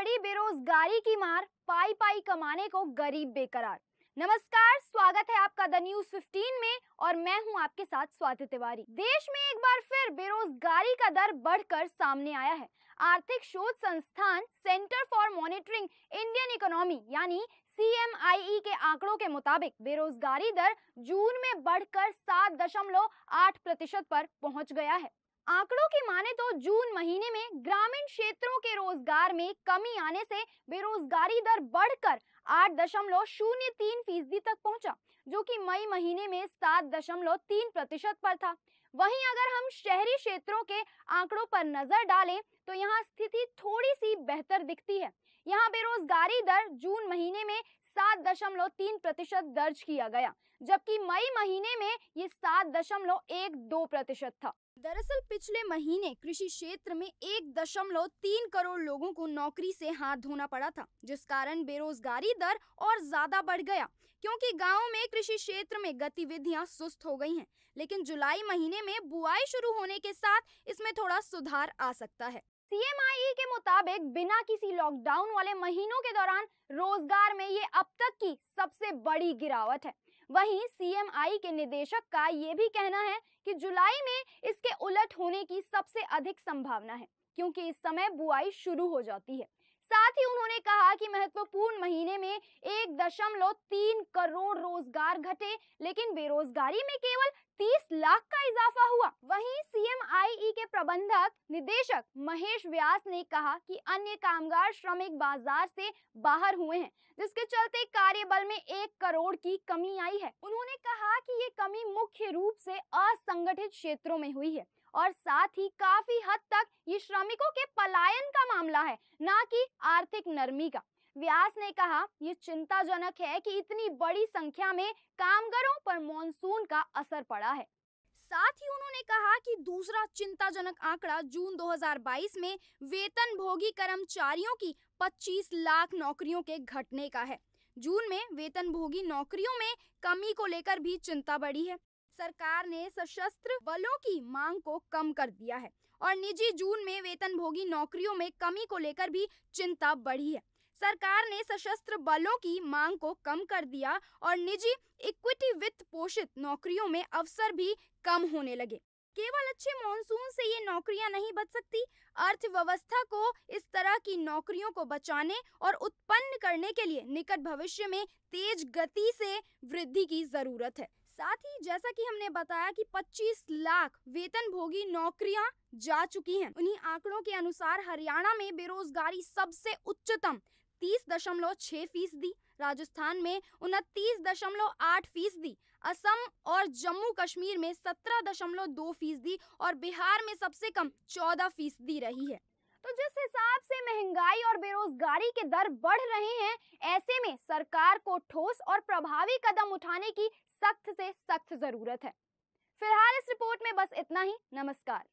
पड़ी बेरोजगारी की मार पाई पाई कमाने को गरीब बेकरार नमस्कार स्वागत है आपका द न्यूज 15 में और मैं हूं आपके साथ स्वाति तिवारी देश में एक बार फिर बेरोजगारी का दर बढ़कर सामने आया है आर्थिक शोध संस्थान centre for monitoring Indian economy यानी सी e के आंकड़ों के मुताबिक बेरोजगारी दर जून में बढ़कर सात दशमलव आठ प्रतिशत पर पहुंच गया है आंकड़ों की माने तो जून महीने में ग्रामीण क्षेत्रों के रोजगार में कमी आने से बेरोजगारी दर बढ़कर आठ दशमलव शून्य तीन फीसदी तक पहुंचा जो कि मई महीने में सात दशमलव तीन प्रतिशत पर था वहीं अगर हम शहरी क्षेत्रों के आंकड़ों पर नजर डालें तो यहाँ स्थिति थोड़ी सी बेहतर दिखती है यहाँ बेरोजगारी दर जून सात दशमलव तीन प्रतिशत दर्ज किया गया जबकि मई महीने में ये सात दशमलव एक दो प्रतिशत था दरअसल पिछले महीने कृषि क्षेत्र में एक दशमलव तीन करोड़ लोगों को नौकरी से हाथ धोना पड़ा था जिस कारण बेरोजगारी दर और ज्यादा बढ़ गया क्योंकि गाँव में कृषि क्षेत्र में गतिविधियां सुस्त हो गई हैं लेकिन जुलाई महीने में बुआई शुरू होने के साथ इसमें थोड़ा सुधार आ सकता है सीएमआईई e के मुताबिक बिना किसी लॉकडाउन वाले महीनों के दौरान रोजगार में ये अब तक की सबसे बड़ी गिरावट है वहीं सीएमआई e के निदेशक का ये भी कहना है कि जुलाई में इसके उलट होने की सबसे अधिक संभावना है क्योंकि इस समय बुआई शुरू हो जाती है उन्होंने कहा कि महत्वपूर्ण महीने में एक दशमलव तीन करोड़ रोजगार घटे लेकिन बेरोजगारी में केवल तीस लाख का इजाफा हुआ वहीं सीएमआईई e के प्रबंधक निदेशक महेश व्यास ने कहा कि अन्य कामगार श्रमिक बाजार से बाहर हुए हैं जिसके चलते कार्य बल में एक करोड़ की कमी आई है उन्होंने कहा कि ये कमी मुख्य रूप से असंगठित क्षेत्रों में हुई है और साथ ही काफी हद तक ये श्रमिकों के पलायन का मामला है ना कि आर्थिक नरमी का व्यास ने कहा यह चिंताजनक है कि इतनी बड़ी संख्या में कामगारों पर मॉनसून का असर पड़ा है साथ ही उन्होंने कहा कि दूसरा चिंताजनक आंकड़ा जून 2022 में वेतन भोगी कर्मचारियों की 25 लाख नौकरियों के घटने का है जून में वेतन भोगी नौकरियों में कमी को लेकर भी चिंता बढ़ी है सरकार ने सशस्त्र बलों की मांग को कम कर दिया है और निजी जून में वेतन भोगी नौकरियों में कमी को लेकर भी चिंता बढ़ी है सरकार ने सशस्त्र बलों की मांग को कम कर दिया और निजी इक्विटी वित्त पोषित नौकरियों में अवसर भी कम होने लगे केवल अच्छे मॉनसून से ये नौकरियां नहीं बच सकती अर्थव्यवस्था को इस तरह की नौकरियों को बचाने और उत्पन्न करने के लिए निकट भविष्य में तेज गति से वृद्धि की जरूरत है साथ ही जैसा कि हमने बताया कि 25 लाख वेतन भोगी नौकरियां जा चुकी हैं उन्हीं आंकड़ों के अनुसार हरियाणा में बेरोजगारी सबसे उच्चतम तीस दशमलव छह फीसदी राजस्थान में उनतीस दशमलव आठ फीसदी असम और जम्मू कश्मीर में सत्रह दशमलव दो फीसदी और बिहार में सबसे कम चौदह फीसदी रही है तो जिस हिसाब से महंगाई और बेरोजगारी के दर बढ़ रहे हैं ऐसे में सरकार को ठोस और प्रभावी कदम उठाने की सख्त से सख्त जरूरत है फिलहाल इस रिपोर्ट में बस इतना ही नमस्कार